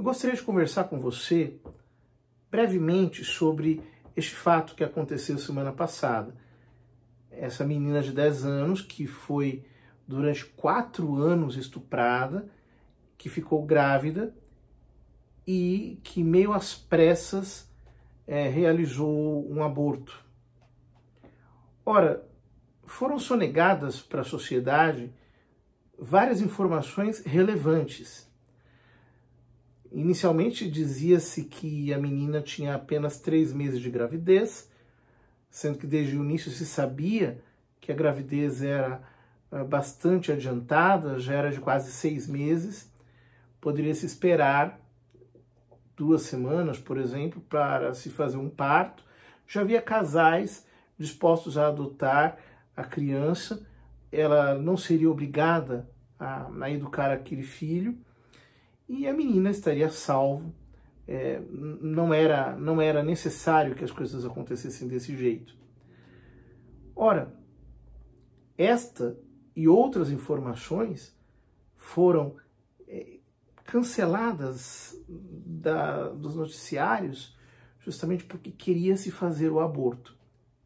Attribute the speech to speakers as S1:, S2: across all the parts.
S1: Eu gostaria de conversar com você brevemente sobre este fato que aconteceu semana passada. Essa menina de 10 anos que foi durante quatro anos estuprada, que ficou grávida e que, meio às pressas, é, realizou um aborto. Ora, foram sonegadas para a sociedade várias informações relevantes Inicialmente dizia-se que a menina tinha apenas três meses de gravidez, sendo que desde o início se sabia que a gravidez era ah, bastante adiantada, já era de quase seis meses. Poderia se esperar duas semanas, por exemplo, para se fazer um parto. Já havia casais dispostos a adotar a criança, ela não seria obrigada a, a educar aquele filho e a menina estaria salvo. É, não, era, não era necessário que as coisas acontecessem desse jeito. Ora, esta e outras informações foram é, canceladas da, dos noticiários justamente porque queria-se fazer o aborto.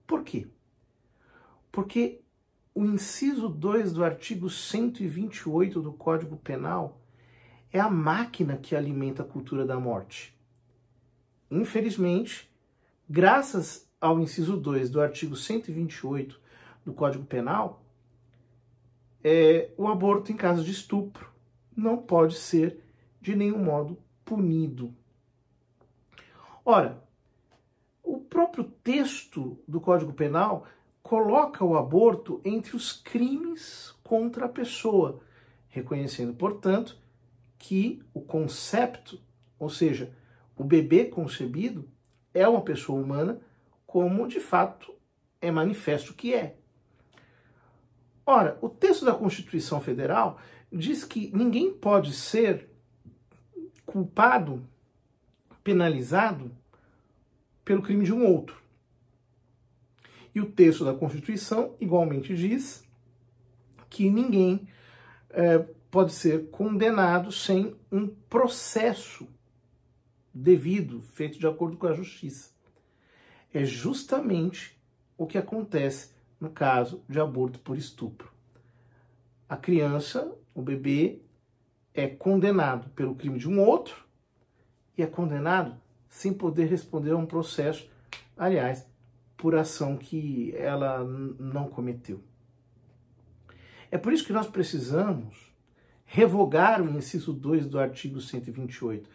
S1: Por quê? Porque o inciso 2 do artigo 128 do Código Penal é a máquina que alimenta a cultura da morte. Infelizmente, graças ao inciso 2 do artigo 128 do Código Penal, é, o aborto em caso de estupro não pode ser de nenhum modo punido. Ora, o próprio texto do Código Penal coloca o aborto entre os crimes contra a pessoa, reconhecendo, portanto, que o concepto, ou seja, o bebê concebido, é uma pessoa humana, como de fato é manifesto que é. Ora, o texto da Constituição Federal diz que ninguém pode ser culpado, penalizado pelo crime de um outro. E o texto da Constituição igualmente diz que ninguém é, pode ser condenado sem um processo devido, feito de acordo com a justiça. É justamente o que acontece no caso de aborto por estupro. A criança, o bebê, é condenado pelo crime de um outro e é condenado sem poder responder a um processo, aliás, por ação que ela não cometeu. É por isso que nós precisamos revogar o inciso 2 do artigo 128.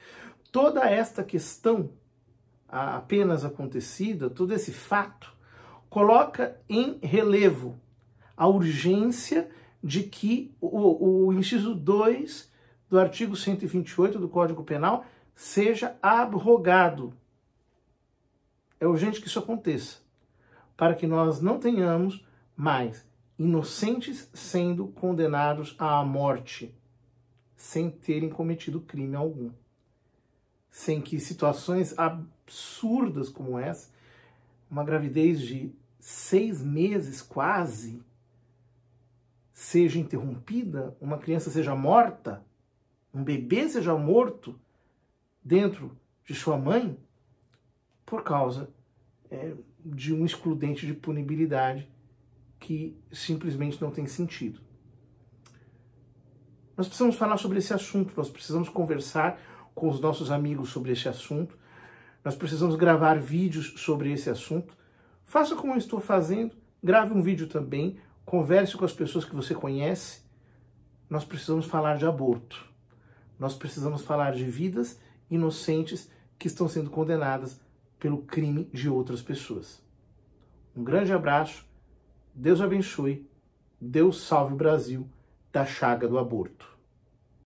S1: Toda esta questão apenas acontecida, todo esse fato, coloca em relevo a urgência de que o, o inciso 2 do artigo 128 do Código Penal seja abrogado. É urgente que isso aconteça, para que nós não tenhamos mais inocentes sendo condenados à morte sem terem cometido crime algum. Sem que situações absurdas como essa, uma gravidez de seis meses quase, seja interrompida, uma criança seja morta, um bebê seja morto dentro de sua mãe por causa é, de um excludente de punibilidade que simplesmente não tem sentido. Nós precisamos falar sobre esse assunto, nós precisamos conversar com os nossos amigos sobre esse assunto, nós precisamos gravar vídeos sobre esse assunto. Faça como eu estou fazendo, grave um vídeo também, converse com as pessoas que você conhece. Nós precisamos falar de aborto. Nós precisamos falar de vidas inocentes que estão sendo condenadas pelo crime de outras pessoas. Um grande abraço, Deus abençoe, Deus salve o Brasil da chaga do aborto.